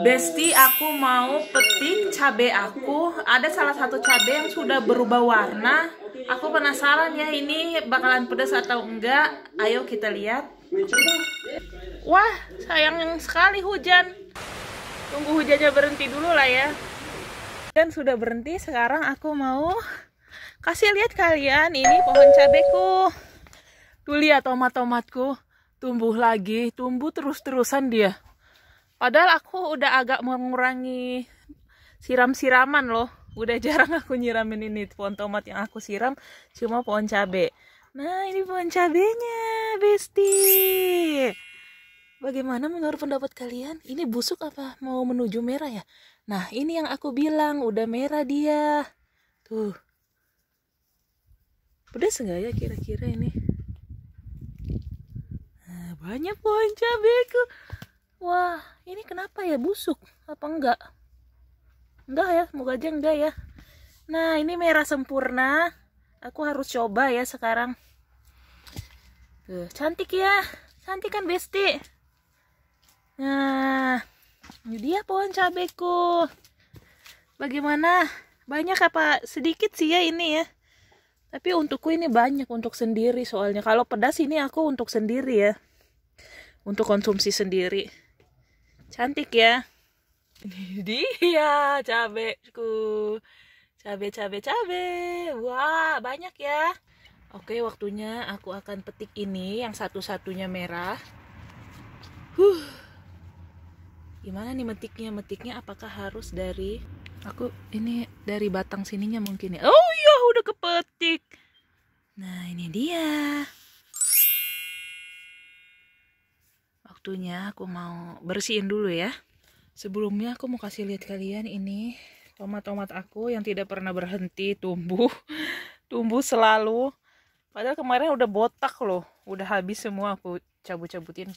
Besti aku mau petik cabe aku ada salah satu cabe yang sudah berubah warna aku penasaran ya ini bakalan pedas atau enggak ayo kita lihat wah sayang sekali hujan tunggu hujannya berhenti dulu lah ya dan sudah berhenti sekarang aku mau kasih lihat kalian ini pohon cabeku tuh lihat tomat-tomatku tumbuh lagi tumbuh terus-terusan dia Padahal aku udah agak mengurangi siram-siraman loh. Udah jarang aku nyiramin ini pohon tomat yang aku siram, cuma pohon cabe. Nah, ini pohon cabenya, Besti. Bagaimana menurut pendapat kalian? Ini busuk apa mau menuju merah ya? Nah, ini yang aku bilang, udah merah dia. Tuh. Pedas enggak ya kira-kira ini? Nah, banyak pohon cabeku wah ini kenapa ya busuk apa enggak enggak ya semoga aja enggak ya nah ini merah sempurna aku harus coba ya sekarang Tuh, cantik ya cantik kan besti nah ini dia pohon cabeku bagaimana banyak apa sedikit sih ya ini ya tapi untukku ini banyak untuk sendiri soalnya kalau pedas ini aku untuk sendiri ya untuk konsumsi sendiri Cantik ya. Dia cabeku. Cabe cabe cabe. Wah, banyak ya. Oke, waktunya aku akan petik ini yang satu-satunya merah. Huh. Gimana nih metiknya? Metiknya apakah harus dari aku ini dari batang sininya mungkin ya. Oh iya, udah kepetik. Nah, ini dia. waktunya aku mau bersihin dulu ya sebelumnya aku mau kasih lihat kalian ini tomat-tomat aku yang tidak pernah berhenti tumbuh tumbuh selalu padahal kemarin udah botak loh udah habis semua aku cabut-cabutin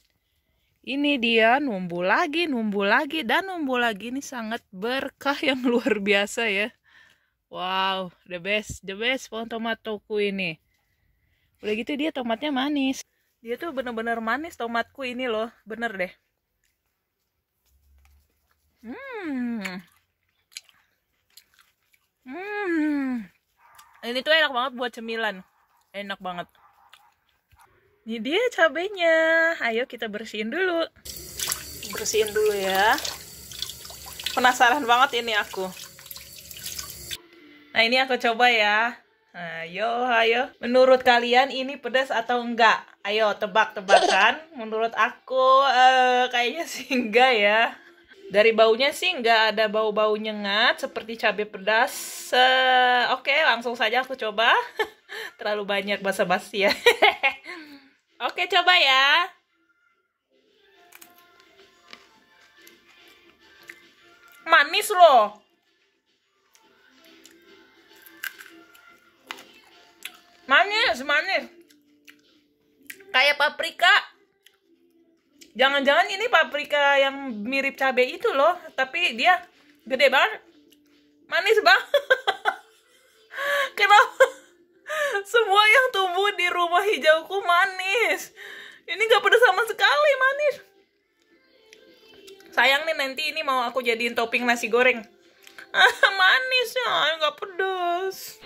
ini dia numbuh lagi numbuh lagi dan numbuh lagi ini sangat berkah yang luar biasa ya wow the best the best pohon tomat toku ini udah gitu dia tomatnya manis dia tuh bener-bener manis tomatku ini loh bener deh hmm hmm ini tuh enak banget buat cemilan enak banget ini dia cabenya ayo kita bersihin dulu bersihin dulu ya penasaran banget ini aku nah ini aku coba ya Ayo, nah, ayo. Menurut kalian ini pedas atau enggak? Ayo tebak-tebakan. Menurut aku uh, kayaknya sih enggak ya. Dari baunya sih enggak ada bau-bau nyengat seperti cabai pedas. Uh, Oke, okay, langsung saja aku coba. Terlalu banyak basa-basi ya. Oke, okay, coba ya. Manis loh. manis manis kayak paprika jangan-jangan ini paprika yang mirip cabe itu loh tapi dia gede banget manis banget kenapa semua yang tumbuh di rumah hijauku manis ini gak pedas sama sekali manis sayang nih nanti ini mau aku jadiin topping nasi goreng manis ya gak pedas